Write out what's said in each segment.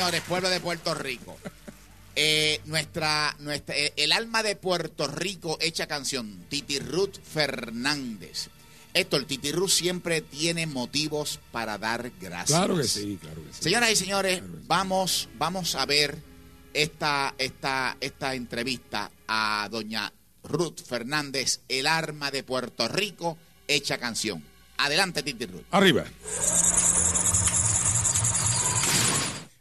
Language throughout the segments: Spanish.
Señores, pueblo de Puerto Rico. Eh, nuestra, nuestra, eh, el alma de Puerto Rico hecha canción, Titi Ruth Fernández. Esto, el Titi Ruth siempre tiene motivos para dar gracias. Claro que sí, claro que sí. Señoras y señores, vamos, vamos a ver esta, esta, esta entrevista a doña Ruth Fernández, el alma de Puerto Rico hecha canción. Adelante, Titi Ruth. Arriba.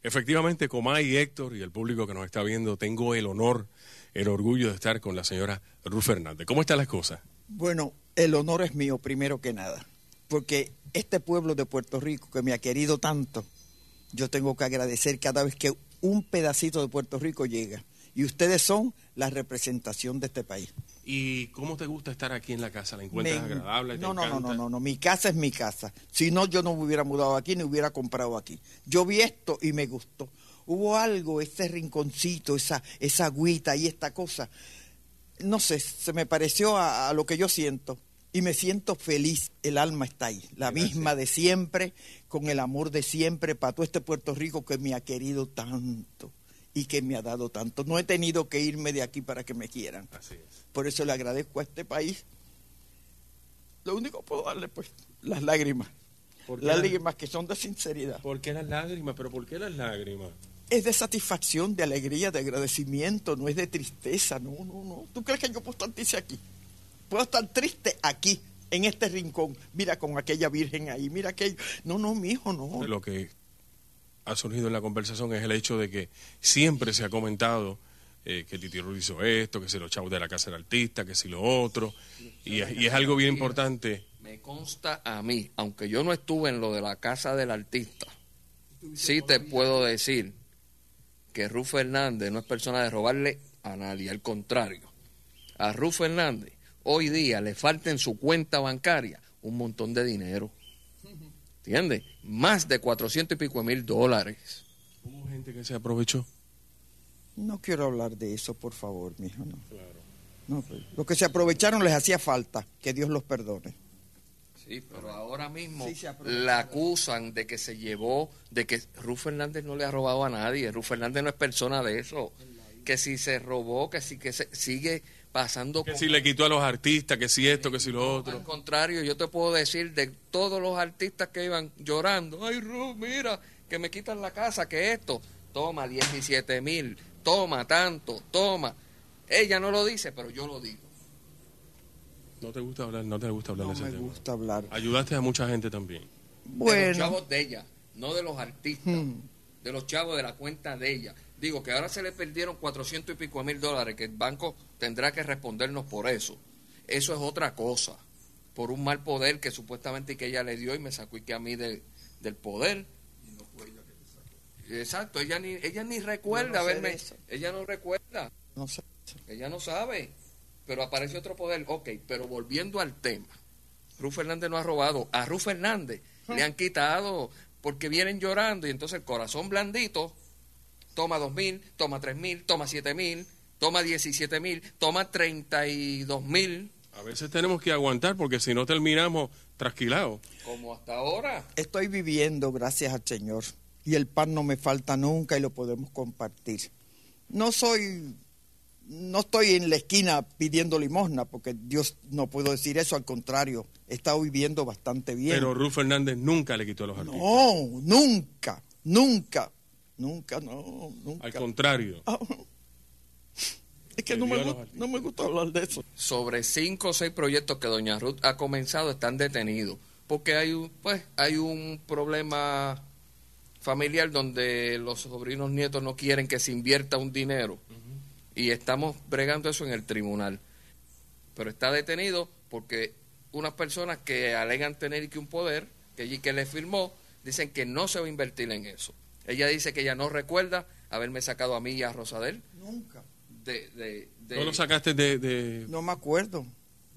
Efectivamente, hay Héctor y el público que nos está viendo, tengo el honor, el orgullo de estar con la señora Ruth Fernández. ¿Cómo están las cosas? Bueno, el honor es mío, primero que nada, porque este pueblo de Puerto Rico que me ha querido tanto, yo tengo que agradecer cada vez que un pedacito de Puerto Rico llega. Y ustedes son la representación de este país. ¿Y cómo te gusta estar aquí en la casa? ¿La encuentras agradable? No, no, no, no, no, mi casa es mi casa. Si no, yo no me hubiera mudado aquí ni hubiera comprado aquí. Yo vi esto y me gustó. Hubo algo, ese rinconcito, esa, esa agüita y esta cosa. No sé, se me pareció a, lo que yo siento. Y me siento feliz, el alma está ahí, la misma de siempre, con el amor de siempre para todo este Puerto Rico que me ha querido tanto y que me ha dado tanto. No he tenido que irme de aquí para que me quieran. Así es. Por eso le agradezco a este país. Lo único que puedo darle, pues, las lágrimas. Las lágrimas que son de sinceridad. ¿Por qué las lágrimas? ¿Pero por qué las lágrimas? Es de satisfacción, de alegría, de agradecimiento, no es de tristeza, no, no, no. ¿Tú crees que yo puedo estar triste aquí? Puedo estar triste aquí, en este rincón. Mira con aquella virgen ahí, mira aquello. No, no, mi hijo, no. lo que ha surgido en la conversación es el hecho de que siempre se ha comentado eh, que Titi Ruiz hizo esto, que se lo chavos de la casa del artista, que si lo otro, y, es, y es algo bien importante. Me consta a mí, aunque yo no estuve en lo de la casa del artista, sí te puedo decir que Rufo Fernández no es persona de robarle a nadie, al contrario. A Rufo Fernández hoy día le falta en su cuenta bancaria un montón de dinero. ¿Entiendes? Más de 400 y pico mil dólares. Hubo gente que se aprovechó. No quiero hablar de eso, por favor, mijo, no. Claro. Pues, los que se aprovecharon les hacía falta, que Dios los perdone. Sí, pero ahora mismo la acusan de que se llevó, de que Ruf Fernández no le ha robado a nadie, Rufo Fernández no es persona de eso, que si se robó, que si que se, sigue pasando... Que si le quitó a los artistas, que si esto, que si lo otro. Al contrario, yo te puedo decir de todos los artistas que iban llorando, ay, Ru, mira, que me quitan la casa, que esto, toma 17 mil, toma tanto, toma. Ella no lo dice, pero yo lo digo. No te gusta hablar, no te gusta hablar no de ese me gusta hablar. Ayudaste a mucha gente también. Bueno. De los chavos de ella, no de los artistas, hmm. de los chavos de la cuenta de ella. Digo que ahora se le perdieron 400 y pico mil dólares, que el banco tendrá que respondernos por eso. Eso es otra cosa, por un mal poder que supuestamente que ella le dio y me sacó y que a mí del poder. Exacto, ella ni, ella ni recuerda verme. Ella no recuerda. Ella no sabe, pero aparece otro poder. Ok, pero volviendo al tema. Ruf Fernández no ha robado. A Ruf Fernández le han quitado porque vienen llorando y entonces el corazón blandito toma 2.000, toma 3.000, toma 7.000, toma 17.000, toma 32.000. A veces tenemos que aguantar porque si no terminamos trasquilados. Como hasta ahora. Estoy viviendo gracias al Señor y el pan no me falta nunca y lo podemos compartir. No soy, no estoy en la esquina pidiendo limosna porque Dios no puedo decir eso, al contrario, he estado viviendo bastante bien. Pero Ruth Fernández nunca le quitó los artistas. No, nunca, nunca. Nunca, no, nunca. Al contrario. Ah, es que no me, gusta, no me, gusta hablar de eso. Sobre cinco o seis proyectos que Doña Ruth ha comenzado están detenidos. Porque hay un, pues, hay un problema familiar donde los sobrinos nietos no quieren que se invierta un dinero. Y estamos bregando eso en el tribunal. Pero está detenido porque unas personas que alegan tener que un poder, que allí que le firmó, dicen que no se va a invertir en eso. Ella dice que ella no recuerda haberme sacado a mí y a Rosadel. Nunca. De, ¿No lo sacaste de, No me acuerdo.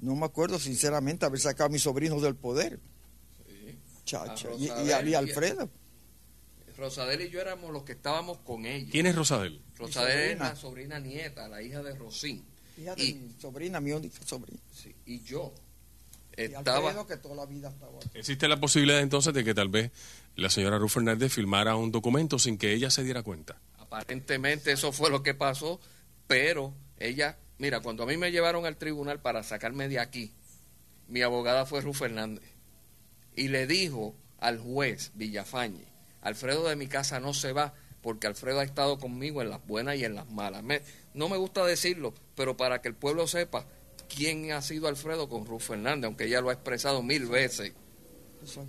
No me acuerdo, sinceramente, haber sacado a mis sobrinos del poder. Sí. Chacho. Y, había Alfredo. Rosadel y yo éramos los que estábamos con ella. ¿Quién es Rosadel? Rosadel es la sobrina nieta, la hija de Rosín. sobrina, mi única sobrina. y yo. Existe la posibilidad entonces de que tal vez la señora Ruth Fernández firmara un documento sin que ella se diera cuenta. Aparentemente eso fue lo que pasó, pero ella, mira, cuando a mí me llevaron al tribunal para sacarme de aquí, mi abogada fue Ruth Fernández y le dijo al juez Villafañe, Alfredo de mi casa no se va porque Alfredo ha estado conmigo en las buenas y en las malas. no me gusta decirlo, pero para que el pueblo sepa, quién ha sido Alfredo con Ruth Fernández, aunque ella lo ha expresado mil veces. Eso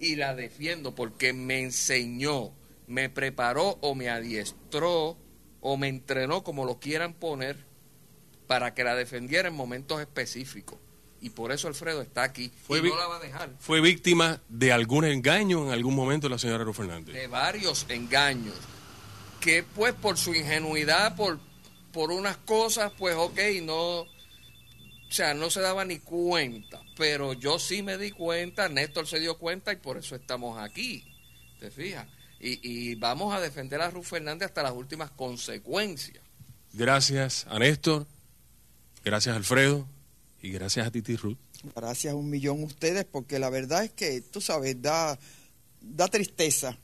Y la defiendo porque me enseñó, me preparó o me adiestró o me entrenó, como lo quieran poner, para que la defendiera en momentos específicos. Y por eso Alfredo está aquí. Fue y no la va a dejar. ¿Fue víctima de algún engaño en algún momento la señora Ruth Fernández? De varios engaños. Que pues por su ingenuidad, por, por unas cosas, pues ok, no, o no se daba ni cuenta, pero yo sí me di cuenta, Néstor se dio cuenta y por eso estamos aquí, ¿te fijas? Y, vamos a defender a Ruth Fernández hasta las últimas consecuencias. Gracias a Néstor, gracias Alfredo y gracias a Titi Ruth. Gracias un millón a ustedes, porque la verdad es que, tú sabes, da, da tristeza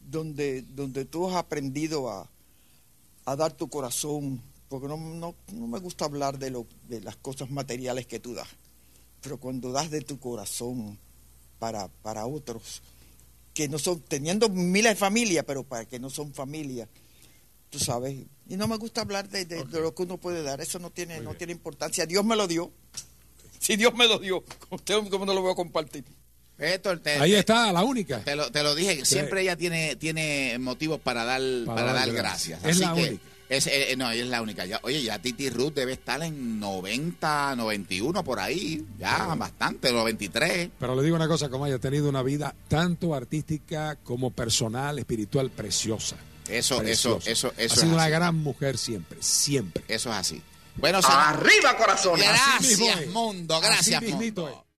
donde, donde tú has aprendido a, a dar tu corazón, porque no, no, no me gusta hablar de, lo, de las cosas materiales que tú das, pero cuando das de tu corazón para, para otros, que no son, teniendo miles de familias, pero para que no son familias, tú sabes. Y no me gusta hablar de, lo que uno puede dar, eso no tiene, no tiene importancia. Dios me lo dio. Si Dios me lo dio, usted cómo no lo voy a compartir. Ahí está, la única. Te lo, dije, siempre ella tiene, tiene motivos para dar, para, dar gracias. Es la única. Eh, eh, no, ella es la única. oye, ya Titi Ruth debe estar en 90, 91 por ahí, ya bastante, 93. Pero le digo una cosa, como haya tenido una vida tanto artística como personal, espiritual, preciosa. Eso, eso, eso, Ha sido es una gran mujer siempre, siempre. Eso es así. Bueno, Arriba, corazón Gracias, mundo. Gracias, mundo.